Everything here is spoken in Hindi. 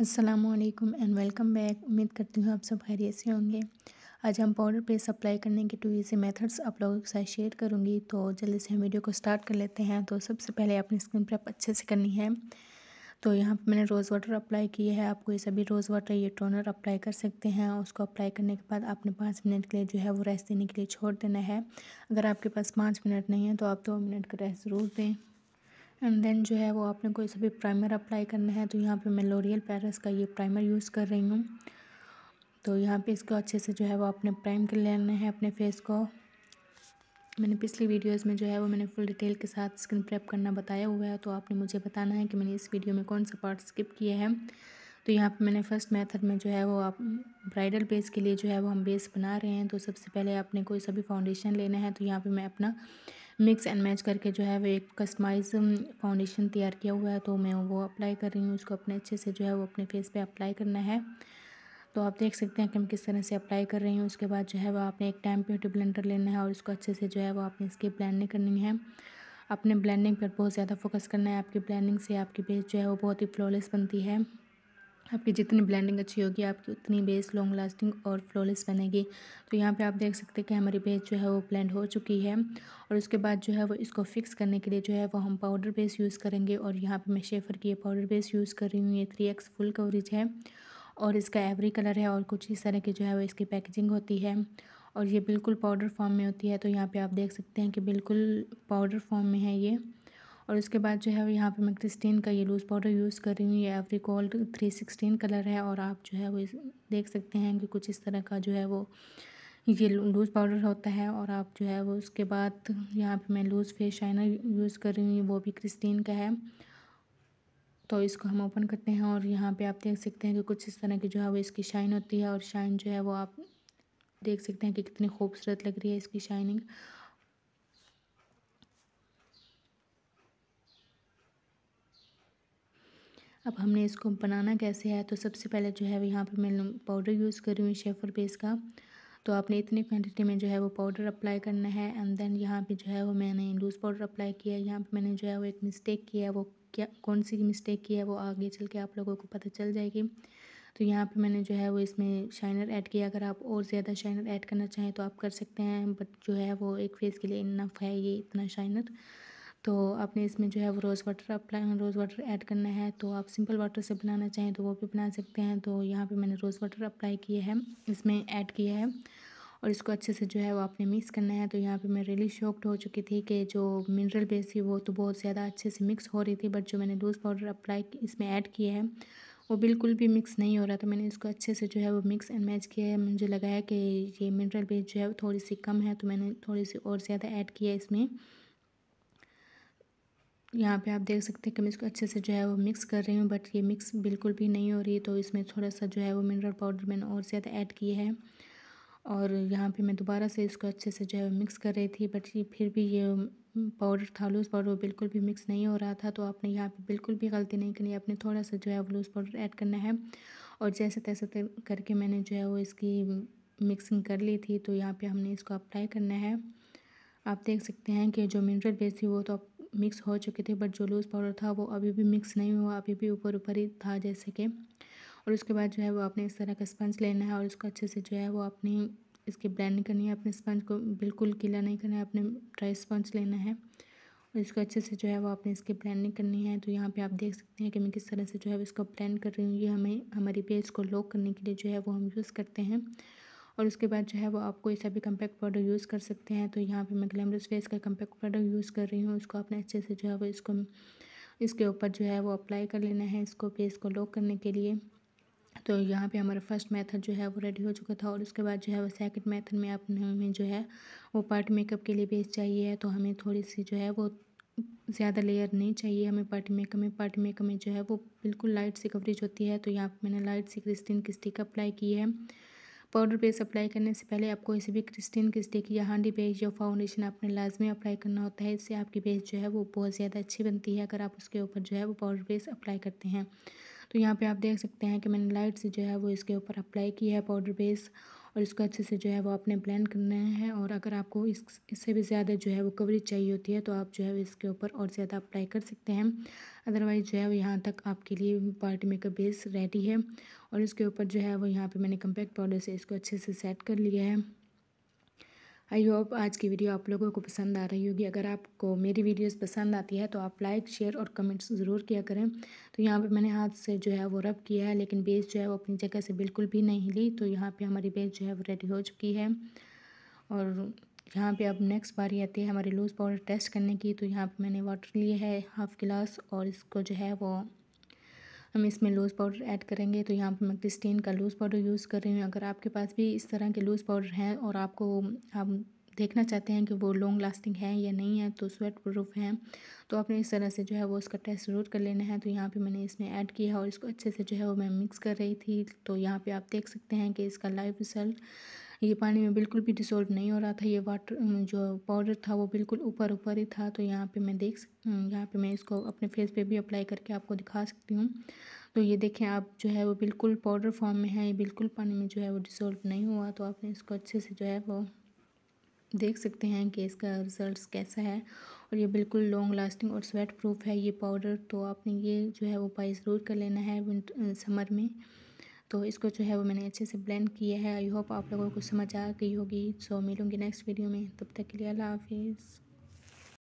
असलकम एंड वेलकम बैक उम्मीद करती हूँ आप सब खैरियत से होंगे आज हम पाउडर पेस्ट अप्लाई करने के टू ईजी मेथड्स आप लोगों के साथ शेयर करूँगी तो जल्दी से हम वीडियो को स्टार्ट कर लेते हैं तो सबसे पहले आपने स्किन प्रैप अच्छे से करनी है तो यहाँ पर मैंने रोज़ वाटर अप्लाई किया है आपको ये सभी रोज़ वाटर ये टोनर अप्लाई कर सकते हैं उसको अप्लाई करने के बाद आपने पाँच मिनट के लिए जो है वो रेस्ट देने के लिए छोड़ देना है अगर आपके पास पाँच मिनट नहीं है तो आप दो मिनट का रेस्ट ज़रूर दें एंड देन जो है वो आपने कोई सभी प्राइमर अप्लाई करना है तो यहाँ पे मैं लोरियल पैरस का ये प्राइमर यूज़ कर रही हूँ तो यहाँ पे इसको अच्छे से जो है वो आपने प्राइम कर लेना है अपने फेस को मैंने पिछली वीडियोस में जो है वो मैंने फुल डिटेल के साथ स्किन प्रेप करना बताया हुआ है तो आपने मुझे बताना है कि मैंने इस वीडियो में कौन सा पार्ट स्किप किया है तो यहाँ पर मैंने फर्स्ट मैथड में जो है वो आप ब्राइडल बेस के लिए जो है वो हम बेस बना रहे हैं तो सबसे पहले आपने कोई सभी फाउंडेशन लेना है तो यहाँ पर मैं अपना मिक्स एंड मैच करके जो है वो एक कस्टमाइज फाउंडेशन तैयार किया हुआ है तो मैं वो अप्लाई कर रही हूँ उसको अपने अच्छे से जो है वो अपने फेस पे अप्लाई करना है तो आप देख सकते हैं कि मैं किस तरह से अप्लाई कर रही हूँ उसके बाद जो है वो आपने एक टाइम ब्यूटी ब्लेंडर लेना है और उसको अच्छे से जो है वो आपने इसकी ब्लैंडिंग करनी है अपने ब्लैंडिंग पर बहुत ज़्यादा फोकस करना है आपकी ब्लैंडिंग से आपकी बेस जो है वो बहुत ही फ्लॉलेस बनती है आपकी जितनी ब्लेंडिंग अच्छी होगी आपकी उतनी बेस लॉन्ग लास्टिंग और फ्लॉलेस बनेगी तो यहाँ पे आप देख सकते हैं कि हमारी बेस जो है वो ब्लेंड हो चुकी है और उसके बाद जो है वो इसको फिक्स करने के लिए जो है वो हम पाउडर बेस यूज़ करेंगे और यहाँ पे मैं शेफर की पाउडर बेस यूज़ कर रही हूँ ये थ्री एक्स फुल कवरेज है और इसका एवरी कलर है और कुछ इस तरह की जो है वो इसकी पैकेजिंग होती है और ये बिल्कुल पाउडर फॉर्म में होती है तो यहाँ पर आप देख सकते हैं कि बिल्कुल पाउडर फॉर्म में है ये और उसके बाद जो है यहाँ पे मैं क्रिस्टीन का ये लूज़ पाउडर यूज़ कर रही हूँ ये कॉल्ड थ्री सिक्सटीन कलर है और आप जो है वो देख सकते हैं कि कुछ इस तरह का जो है वो ये लूज़ पाउडर होता है और आप जो है वो उसके बाद यहाँ पे मैं लूज़ फेस शाइनर यूज़ कर रही हूँ वो भी क्रिस्टीन का है तो इसको हम ओपन करते हैं और यहाँ पे आप देख सकते हैं कि कुछ इस तरह की जो है वो इसकी शाइन होती है और शाइन जो है वो आप देख सकते हैं कि कितनी खूबसूरत लग रही है इसकी शाइनिंग अब हमने इसको बनाना कैसे है तो सबसे पहले जो है यहाँ पे मैं पाउडर यूज़ कर रही हूँ शेफर बेस का तो आपने इतनी क्वान्टिटी में जो है वो पाउडर अप्लाई करना है एंड देन यहाँ पे जो है वो मैंने लूज़ पाउडर अप्लाई किया है यहाँ पर मैंने जो है वो एक मिस्टेक किया है वो क्या कौन सी मिस्टेक की है वो आगे चल के आप लोगों को पता चल जाएगी तो यहाँ पे मैंने जो है वो इसमें शाइनर ऐड किया अगर आप और ज़्यादा शाइनर ऐड करना चाहें तो आप कर सकते हैं बट जो है वो एक फेस के लिए इनफ है ये इतना शाइनर तो आपने इसमें जो है वो rose water apply rose water add करना है तो आप सिंपल वाटर से बनाना चाहें तो वो भी बना सकते हैं तो यहाँ पे मैंने रोज़ वाटर अप्लाई किया है इसमें ऐड किया है और इसको अच्छे से जो है वो आपने मिक्स करना है तो यहाँ पे मैं रियली शॉक्ड हो चुकी थी कि जो मिनरल बेस थी वो तो बहुत ज़्यादा अच्छे से मिक्स हो रही थी बट जो मैंने लूज़ पाउडर अप्लाई इसमें ऐड किया है वो बिल्कुल भी मिक्स नहीं हो रहा था मैंने इसको अच्छे से जो है वो मिक्स एंड मैच किया है मुझे लगा है कि ये मिनरल बेस जो है थोड़ी सी कम है तो मैंने थोड़ी सी और ज़्यादा ऐड किया है इसमें यहाँ पे आप देख सकते हैं कि मैं इसको अच्छे से जो है वो मिक्स कर रही हूँ बट ये मिक्स बिल्कुल भी नहीं हो रही तो इसमें थोड़ा सा जो है वो मिनरल पाउडर मैंने और ज़्यादा ऐड की है और यहाँ पे मैं दोबारा से इसको अच्छे से जो है मिक्स कर रही थी बट ये फिर भी ये पाउडर था लूज़ पाउडर वो बिल्कुल भी मिक्स नहीं हो रहा था तो आपने यहाँ पे बिल्कुल भी गलती नहीं करनी आपने थोड़ा सा जो है वो लूज़ पाउडर ऐड करना है और जैसे तैसे करके मैंने जो है वो इसकी मिक्सिंग कर ली थी तो यहाँ पर हमने इसको अप्लाई करना है आप देख सकते हैं कि जो मिनरल बेस थी वो तो मिक्स हो चुके थे बट जो लूज़ पाउडर था वो अभी भी मिक्स नहीं हुआ अभी भी ऊपर ऊपर ही था जैसे कि और उसके बाद जो है वो आपने इस तरह का स्पंज लेना है और उसको अच्छे से जो है वो अपनी इसकी ब्लैंड करनी है अपने स्पंज को बिल्कुल गीला नहीं करना है अपने ड्राई स्पंज लेना है और इसको अच्छे से जो है वो आपने इसकी ब्लेंडिंग करनी है तो यहाँ पे आप देख सकते हैं कि मैं किस तरह से जो है इसको ब्लैंड कर रही हूँ ये हमें हमारी पेज को लॉक करने के लिए जो है वो हम यूज़ करते हैं और उसके बाद जो है वो आप कोई सा भी कम्पैक्ट पाउडर यूज़ कर सकते हैं तो यहाँ पे मैं ग्लैमरस फेस का कम्पैक्ट पाउडर यूज़ कर रही हूँ उसको आपने अच्छे से जो है वो इसको इसके ऊपर जो है वो अप्लाई कर लेना है इसको फेस को लॉक करने के लिए तो यहाँ पे हमारा फर्स्ट मेथड जो है वो रेडी हो चुका था और उसके बाद जो है वो सेकंड मेथड में आपने हमें जो है वो पार्ट मेकअप के लिए बेस चाहिए है तो हमें थोड़ी सी जो है वो ज़्यादा लेयर नहीं चाहिए हमें पार्टी मेकअप में पार्टी मेकअप में जो है वो बिल्कुल लाइट सी कवरेज होती है तो यहाँ पे मैंने लाइट सी क्रिस्टिन की स्टिक अप्लाई की है पाउडर बेस अप्लाई करने से पहले आपको किसी भी क्रिस्टे की स्टिक या हांडी बेस या फाउंडेशन आपने लाजमी अप्लाई करना होता है इससे आपकी बेस जो है वो बहुत ज़्यादा अच्छी बनती है अगर आप उसके ऊपर जो है वो पाउडर बेस अप्लाई करते हैं तो यहाँ पर आप देख सकते हैं कि मैंने लाइट से जो है वो इसके ऊपर अप्लाई की है पाउडर बेस और इसको अच्छे से जो है वो आपने ब्लेंड करना है और अगर आपको इस इससे भी ज़्यादा जो है वो कवरेज चाहिए होती है तो आप जो है इसके ऊपर और ज़्यादा अप्लाई कर सकते हैं अदरवाइज़ जो है वो यहाँ तक आपके लिए पार्टी मेकअप बेस रेडी है और इसके ऊपर जो है वो यहाँ पर मैंने कम्पैक्ट पाउडर से इसको अच्छे से सेट कर लिया है आई होप आज की वीडियो आप लोगों को पसंद आ रही होगी अगर आपको मेरी वीडियोस पसंद आती है तो आप लाइक शेयर और कमेंट्स ज़रूर किया करें तो यहाँ पे मैंने हाथ से जो है वो रब किया है लेकिन बेस जो है वो अपनी जगह से बिल्कुल भी नहीं ली तो यहाँ पे हमारी बेस जो है वो रेडी हो चुकी है और यहाँ पर अब नेक्स्ट बारी आती है हमारी लूज़ पाउडर टेस्ट करने की तो यहाँ पर मैंने वाटर लिया है हाफ़ गिलास और इसको जो है वो हम इसमें लूज़ पाउडर ऐड करेंगे तो यहाँ पर मैं क्रिस्टीन का लूज़ पाउडर यूज़ कर रही हूँ अगर आपके पास भी इस तरह के लूज़ पाउडर हैं और आपको आप देखना चाहते हैं कि वो लॉन्ग लास्टिंग है या नहीं है तो स्वेट प्रूफ हैं तो आपने इस तरह से जो है वो उसका टेस्ट ज़रूर कर लेना है तो यहाँ पे मैंने इसमें ऐड किया है और इसको अच्छे से जो है वो मैं मिक्स कर रही थी तो यहाँ पे आप देख सकते हैं कि इसका लाइव रिजल्ट ये पानी में बिल्कुल भी डिसोल्व नहीं हो रहा था ये वाटर जो पाउडर था वो बिल्कुल ऊपर ऊपर ही था तो यहाँ पे मैं देख यहाँ पे मैं इसको अपने फेस पे भी अप्लाई करके आपको दिखा सकती हूँ तो ये देखें आप जो है वो बिल्कुल पाउडर फॉर्म में है ये बिल्कुल पानी में जो है वो डिसोल्व नहीं हुआ तो आपने इसको अच्छे से जो है वो देख सकते हैं कि इसका रिजल्ट कैसा है और ये बिल्कुल लॉन्ग लास्टिंग और स्वेट प्रूफ है ये पाउडर तो आपने ये जो है वो बाई ज़रूर कर लेना है समर में तो इसको जो है वो मैंने अच्छे से ब्लेंड किया है आई होप आप लोगों को समझ आ गई होगी सो मिलूँगी नेक्स्ट वीडियो में तब तक के लिए अल्लाह हाफिज़